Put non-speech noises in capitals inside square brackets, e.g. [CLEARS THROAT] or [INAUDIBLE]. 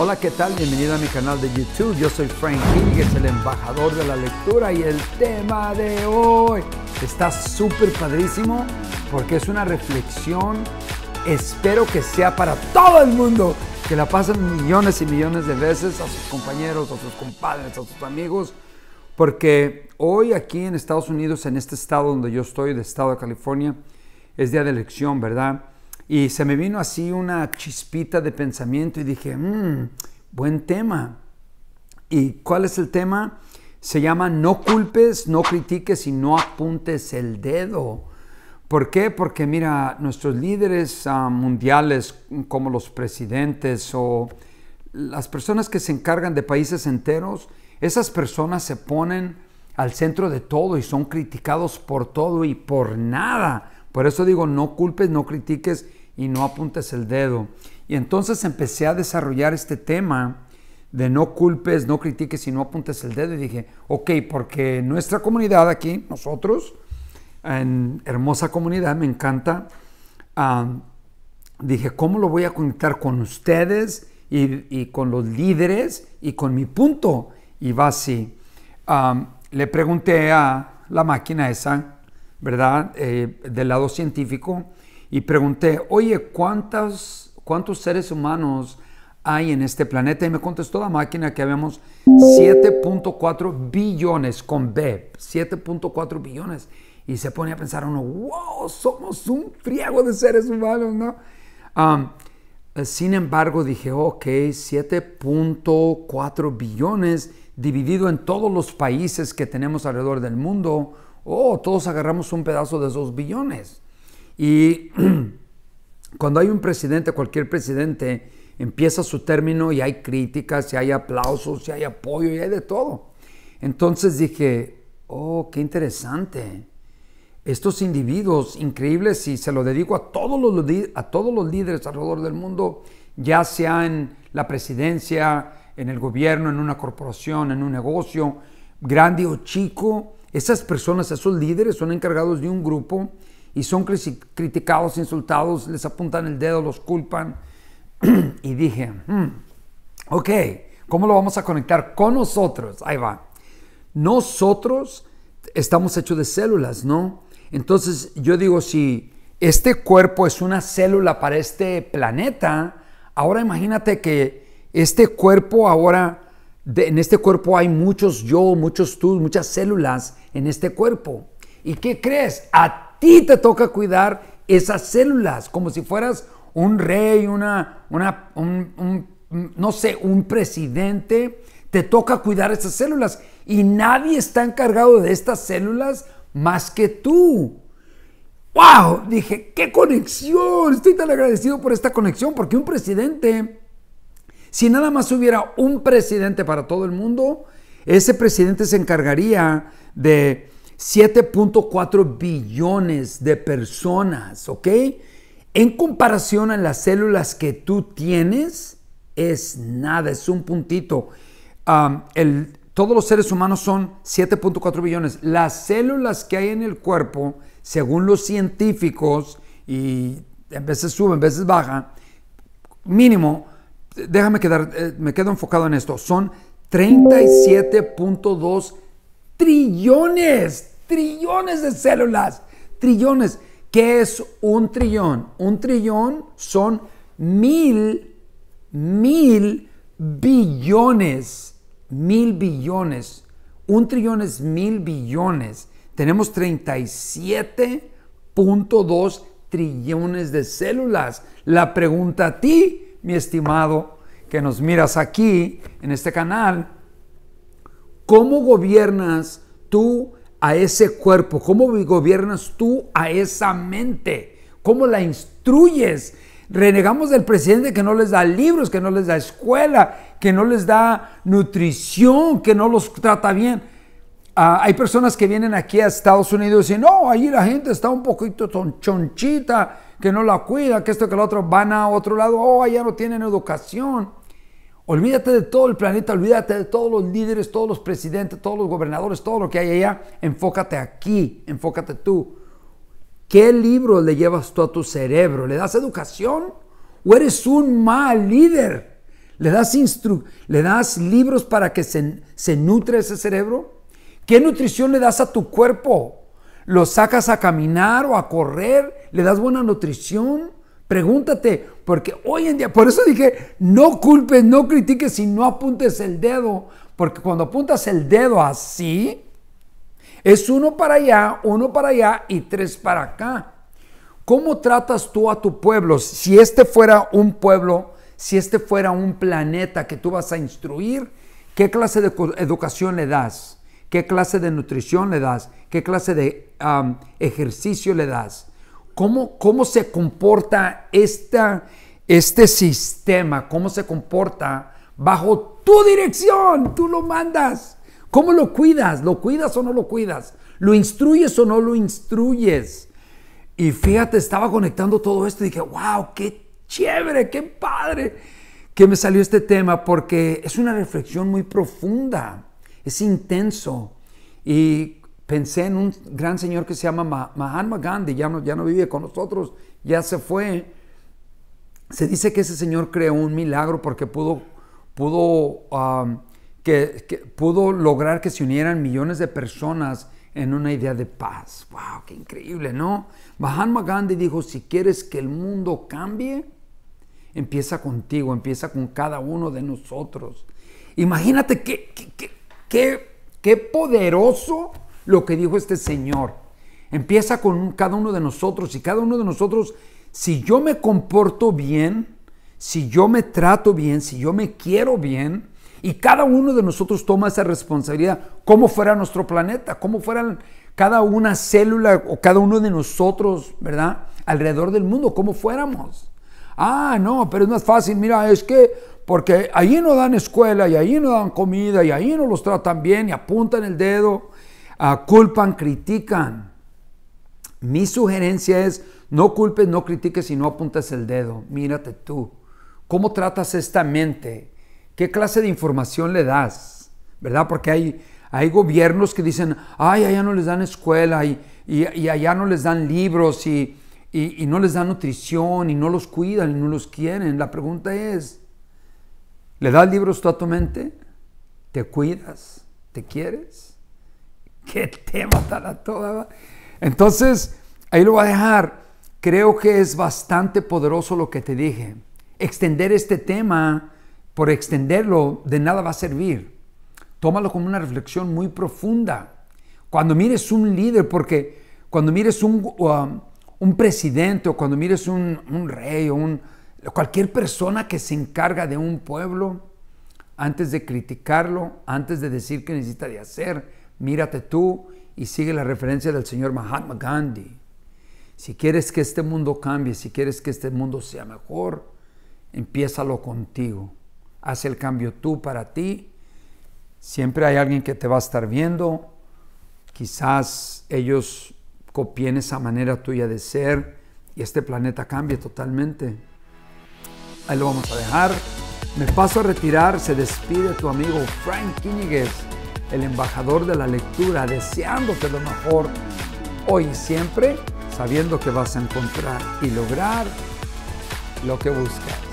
Hola, ¿qué tal? Bienvenido a mi canal de YouTube. Yo soy Frank es el embajador de la lectura y el tema de hoy está súper padrísimo porque es una reflexión. Espero que sea para todo el mundo, que la pasen millones y millones de veces a sus compañeros, a sus compadres, a sus amigos, porque hoy aquí en Estados Unidos, en este estado donde yo estoy, de estado de California, es día de elección, ¿verdad? Y se me vino así una chispita de pensamiento y dije, mm, buen tema. ¿Y cuál es el tema? Se llama no culpes, no critiques y no apuntes el dedo. ¿Por qué? Porque mira, nuestros líderes ah, mundiales como los presidentes o las personas que se encargan de países enteros, esas personas se ponen al centro de todo y son criticados por todo y por nada. Por eso digo, no culpes, no critiques y no apuntes el dedo. Y entonces empecé a desarrollar este tema de no culpes, no critiques y no apuntes el dedo. Y dije, ok, porque nuestra comunidad aquí, nosotros, en hermosa comunidad, me encanta, dije, ¿cómo lo voy a conectar con ustedes y, con los líderes y con mi punto? Y va así. le pregunté a la máquina esa, ¿verdad? Eh, del lado científico, y pregunté, oye, ¿cuántos, ¿cuántos seres humanos hay en este planeta? Y me contestó la máquina que habíamos 7.4 billones con B, 7.4 billones. Y se pone a pensar uno, wow, somos un friego de seres humanos, ¿no? Eh, sin embargo, dije, ok, 7.4 billones dividido en todos los países que tenemos alrededor del mundo, oh, todos agarramos un pedazo de esos billones. Y [CLEARS THROAT] cuando hay un presidente, cualquier presidente, empieza su término y hay críticas, y hay aplausos, y hay apoyo, y hay de todo. Entonces dije, oh, qué interesante. Estos individuos increíbles, y se lo dedico a todos los, a todos los líderes alrededor del mundo, ya sea en la presidencia, en el gobierno, en una corporación, en un negocio, grande o chico, esas personas, esos líderes son encargados de un grupo y son criticados, insultados, les apuntan el dedo, los culpan. [CLEARS THROAT] y dije, hmm, ok, ¿cómo lo vamos a conectar con nosotros? Ahí va. Nosotros estamos hechos de células, ¿no? Entonces yo digo, si este cuerpo es una célula para este planeta, ahora imagínate que este cuerpo ahora... en este cuerpo hay muchos yo, muchos tú, muchas células en este cuerpo. ¿Y qué crees? A ti te toca cuidar esas células, como si fueras un rey, una, una no sé, un presidente. Te toca cuidar esas células y nadie está encargado de estas células más que tú. ¡Wow! Dije, ¡qué conexión! Estoy tan agradecido por esta conexión, porque un presidente, si nada más hubiera un presidente para todo el mundo, ese presidente se encargaría de 7.4 billones de personas, ¿ok? En comparación a las células que tú tienes, es nada, es un puntito. todos los seres humanos son 7.4 billones. Las células que hay en el cuerpo, según los científicos, y en veces sube, a veces baja, mínimo, déjame quedar, eh, me quedo enfocado en esto, son 37.2 trillones, trillones de células, trillones. ¿Qué es un trillón? Un trillón son mil, mil billones, mil billones. Un trillón es mil billones. Tenemos 37.2 trillones de células. La pregunta a ti, mi estimado, que nos miras aquí en este canal, ¿Cómo gobiernas tú a ese cuerpo? ¿Cómo gobiernas tú a esa mente? ¿Cómo la instruyes? Renegamos del presidente que no les da libros, que no les da escuela, que no les da nutrición, que no los trata bien. Ah, hay personas que vienen aquí a Estados Unidos y dicen, no, Allí la gente está un poquito chonchita, que no la cuida, que esto, que lo otro, van a otro lado, oh, allá no tienen educación. Olvídate de todo el planeta, olvídate de todos los líderes, todos los presidentes, todos los gobernadores, todo lo que hay allá. Enfócate aquí, enfócate tú. ¿Qué libro le llevas tú a tu cerebro? ¿Le das educación? ¿O eres un mal líder? ¿Le das, instru ¿le das libros para que se, se nutre ese cerebro? ¿Qué nutrición le das a tu cuerpo? ¿Lo sacas a caminar o a correr? ¿Le das buena nutrición? Pregúntate, porque hoy en día, por eso dije, no culpes, no critiques y no apuntes el dedo, porque cuando apuntas el dedo así, es uno para allá, uno para allá y tres para acá. ¿Cómo tratas tú a tu pueblo? Si este fuera un pueblo, si este fuera un planeta que tú vas a instruir, ¿qué clase de educación le das? ¿Qué clase de nutrición le das? ¿Qué clase de ejercicio le das? ¿Cómo, se comporta esta, este sistema? ¿Cómo se comporta bajo tu dirección? Tú lo mandas. ¿Cómo lo cuidas? ¿Lo cuidas o no lo cuidas? ¿Lo instruyes o no lo instruyes? Y fíjate, estaba conectando todo esto y dije, wow, qué chévere, qué padre que me salió este tema porque es una reflexión muy profunda, es intenso. Y pensé en un gran señor que se llama Mahatma Gandhi, ya no, ya no vive con nosotros, ya se fue. Se dice que ese señor creó un milagro porque pudo, pudo, pudo lograr que se unieran millones de personas en una idea de paz. ¡Wow! ¡Qué increíble, ¿no? Mahatma Gandhi dijo, si quieres que el mundo cambie, empieza contigo, empieza con cada uno de nosotros. Imagínate qué, qué poderoso lo que dijo este señor. Empieza con cada uno de nosotros y cada uno de nosotros, si yo me comporto bien, si yo me trato bien, si yo me quiero bien, y cada uno de nosotros toma esa responsabilidad, como fuera nuestro planeta, como fueran cada una célula o cada uno de nosotros, ¿verdad? Alrededor del mundo, como fuéramos. Ah, no, pero es más fácil, mira, es que porque allí no dan escuela y allí no dan comida y ahí no los tratan bien y apuntan el dedo Ah, culpan, critican. Mi sugerencia es, no culpes, no critiques y no apuntes el dedo. Mírate tú. ¿Cómo tratas esta mente? ¿Qué clase de información le das? ¿Verdad? Porque hay, hay gobiernos que dicen, ay, allá no les dan escuela y, allá no les dan libros y, y, no les dan nutrición y no los cuidan y no los quieren. La pregunta es, ¿le das libros tú a tu mente? ¿Te cuidas? ¿Te quieres? Qué tema tan a toda. Entonces, ahí lo voy a dejar. Creo que es bastante poderoso lo que te dije. Extender este tema, por extenderlo, de nada va a servir. Tómalo como una reflexión muy profunda. Cuando mires un líder, porque cuando mires un, um, un presidente o cuando mires un, un rey o cualquier persona que se encarga de un pueblo, antes de criticarlo, antes de decir que necesita de hacer, Mírate tú y sigue la referencia del señor Mahatma Gandhi. Si quieres que este mundo cambie, si quieres que este mundo sea mejor, empiézalo contigo. Haz el cambio tú para ti. Siempre hay alguien que te va a estar viendo. Quizás ellos copien esa manera tuya de ser y este planeta cambie totalmente. Ahí lo vamos a dejar. Me paso a retirar. Se despide tu amigo Frank Iñiguez el embajador de la lectura, deseándote lo mejor hoy y siempre, sabiendo que vas a encontrar y lograr lo que buscas.